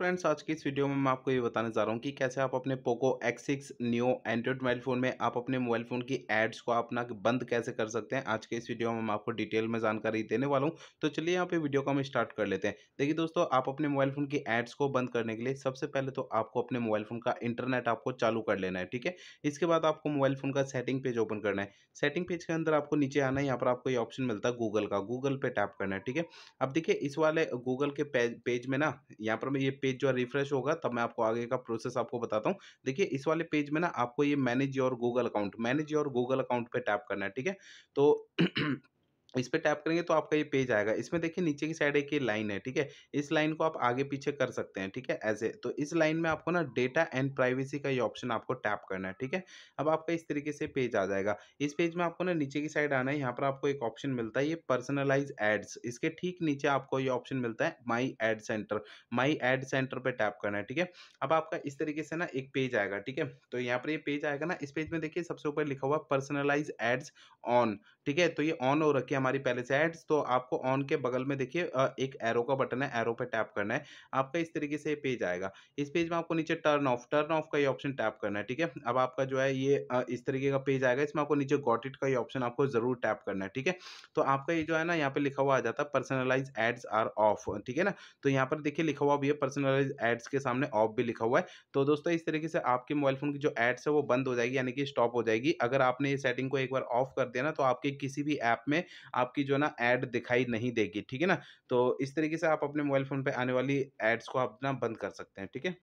friends आज की इस वीडियो में मैं आपको ये बताने जा रहा हूँ कि कैसे आप अपने Poco X six new Android mobile phone में आप अपने मोबाइल फ़ोन की एड्स को अपना बंद कैसे कर सकते हैं आज के इस वीडियो में मैं आपको डिटेल में जानकारी देने वाला हूँ तो चलिए यहाँ पे वीडियो को हम स्टार्ट कर लेते हैं देखिए दोस्तों आप अपने मोबाइल फ़ोन की एड्स को बंद करने के लिए सबसे पहले तो आपको अपने मोबाइल फ़ोन का इंटरनेट आपको चालू कर लेना है ठीक है इसके बाद आपको मोबाइल फ़ोन का सेटिंग पेज ओपन करना है सेटिंग पेज के अंदर आपको नीचे आना है यहाँ पर आपको ये ऑप्शन मिलता है गूगल का गूगल पे टैप करना है ठीक है अब देखिए इस वाले गूगल के पेज में ना यहाँ पर मैं ये पेज जो है रिफ्रेश होगा तब मैं आपको आगे का प्रोसेस आपको बताता हूँ देखिए इस वाले पेज में ना आपको ये manage your Google account manage your Google account पर टैप करना है ठीक है तो इस पर टैप करेंगे तो आपका ये पेज आएगा इसमें देखिए नीचे की साइड एक ये लाइन है ठीक है इस लाइन को आप आगे पीछे कर सकते हैं ठीक है ऐसे तो इस लाइन में आपको ना डेटा एंड प्राइवेसी का ये ऑप्शन आपको टैप करना है ठीक है अब आपका इस तरीके से पेज आ जाएगा इस पेज में आपको ना नीचे की साइड आना है यहाँ पर आपको एक ऑप्शन मिलता है ये पर्सनलाइज एड्स इसके ठीक नीचे आपको ये ऑप्शन मिलता है my ad centre my ad centre पर टैप करना है ठीक है अब आपका इस तरीके से ना एक पेज आएगा ठीक है तो यहाँ पर ये पेज आएगा ना इस पेज में देखिए सबसे ऊपर लिखा हुआ पर्सनलाइज एड्स ऑन ठीक है तो ये ऑन हो रखिए हमारी पहले से एड्स तो आपको ऑन के बगल में देखिए एक एरो का बटन है एरो पे टैप करना है आपका इस तरीके से पेज आएगा इस पेज में आपको नीचे टर्न ऑफ टर्न ऑफ का ये ऑप्शन टैप करना है ठीक है अब आपका जो है ये इस तरीके का पेज आएगा इसमें आपको नीचे गॉट इट का ये ऑप्शन आपको जरूर टैप करना है ठीक है तो आपका ये जो है ना यहाँ पे लिखा हुआ आ जाता है पर्सनलाइज एड्स आर ऑफ ठीक है ना तो यहाँ पर देखिए लिखा हुआ भी है पर्सनलाइज एड्स के सामने ऑफ भी लिखा हुआ है तो दोस्तों इस तरीके से आपके मोबाइल फोन की जो एड्स है वो बंद हो जाएगी यानी कि स्टॉप हो जाएगी अगर आपने ये सेटिंग को एक बार ऑफ कर दिया ना तो आपके किसी भी ऐप में आपकी जो ना ऐड दिखाई नहीं देगी ठीक है ना तो इस तरीके से आप अपने मोबाइल फ़ोन पर आने वाली एड्स को आप ना बंद कर सकते हैं ठीक है